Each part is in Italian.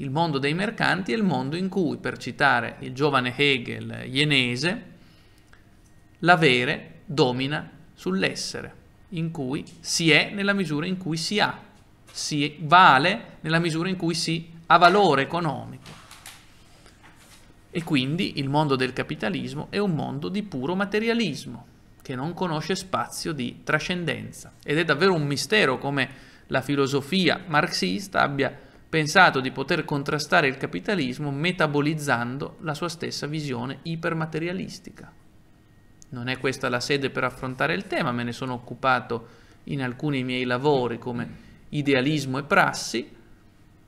il mondo dei mercanti è il mondo in cui, per citare il giovane Hegel jenese, l'avere domina sull'essere, in cui si è nella misura in cui si ha, si vale nella misura in cui si ha valore economico. E quindi il mondo del capitalismo è un mondo di puro materialismo, che non conosce spazio di trascendenza. Ed è davvero un mistero come la filosofia marxista abbia pensato di poter contrastare il capitalismo metabolizzando la sua stessa visione ipermaterialistica. Non è questa la sede per affrontare il tema, me ne sono occupato in alcuni miei lavori come idealismo e prassi,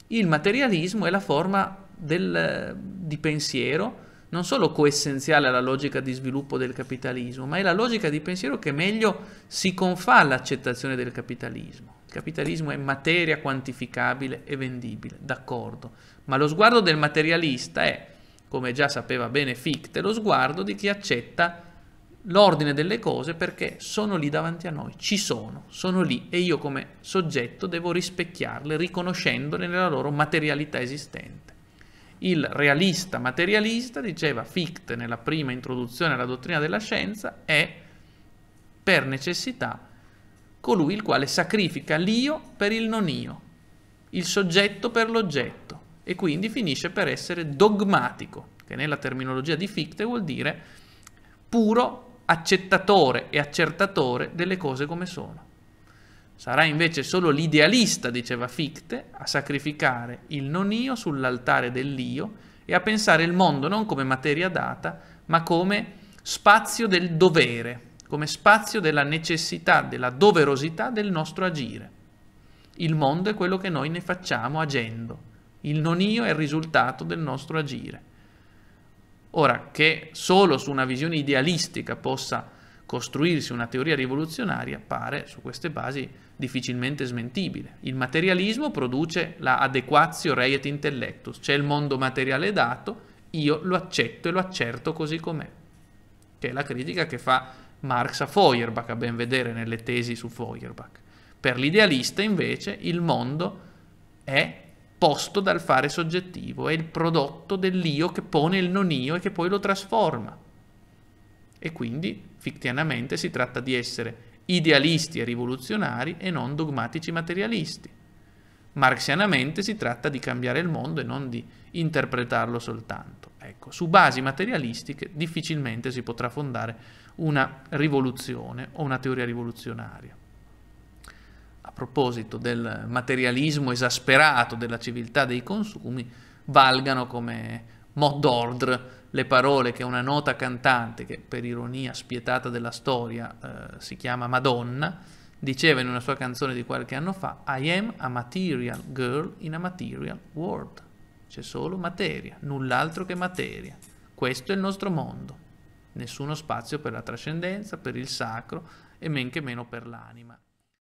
il materialismo è la forma del, di pensiero non solo coessenziale alla logica di sviluppo del capitalismo, ma è la logica di pensiero che meglio si confà all'accettazione del capitalismo. Il capitalismo è materia quantificabile e vendibile, d'accordo, ma lo sguardo del materialista è, come già sapeva bene Fichte, lo sguardo di chi accetta l'ordine delle cose perché sono lì davanti a noi, ci sono, sono lì e io come soggetto devo rispecchiarle riconoscendole nella loro materialità esistente. Il realista materialista, diceva Fichte nella prima introduzione alla dottrina della scienza, è per necessità colui il quale sacrifica l'io per il non io, il soggetto per l'oggetto e quindi finisce per essere dogmatico, che nella terminologia di Fichte vuol dire puro accettatore e accertatore delle cose come sono. Sarà invece solo l'idealista, diceva Fichte, a sacrificare il non io sull'altare dell'io e a pensare il mondo non come materia data, ma come spazio del dovere, come spazio della necessità, della doverosità del nostro agire. Il mondo è quello che noi ne facciamo agendo, il non io è il risultato del nostro agire. Ora, che solo su una visione idealistica possa costruirsi una teoria rivoluzionaria pare su queste basi difficilmente smentibile. Il materialismo produce la adequatio reiet intellectus, c'è il mondo materiale dato, io lo accetto e lo accerto così com'è, che è la critica che fa Marx a Feuerbach, a ben vedere nelle tesi su Feuerbach. Per l'idealista invece il mondo è posto dal fare soggettivo, è il prodotto dell'io che pone il non io e che poi lo trasforma. E quindi, fictianamente, si tratta di essere idealisti e rivoluzionari e non dogmatici materialisti. Marxianamente si tratta di cambiare il mondo e non di interpretarlo soltanto. Ecco, su basi materialistiche difficilmente si potrà fondare una rivoluzione o una teoria rivoluzionaria. A proposito del materialismo esasperato della civiltà dei consumi, valgano come mod d'ordre le parole che una nota cantante, che per ironia spietata della storia eh, si chiama Madonna, diceva in una sua canzone di qualche anno fa, I am a material girl in a material world. C'è solo materia, null'altro che materia. Questo è il nostro mondo. Nessuno spazio per la trascendenza, per il sacro e men che meno per l'anima.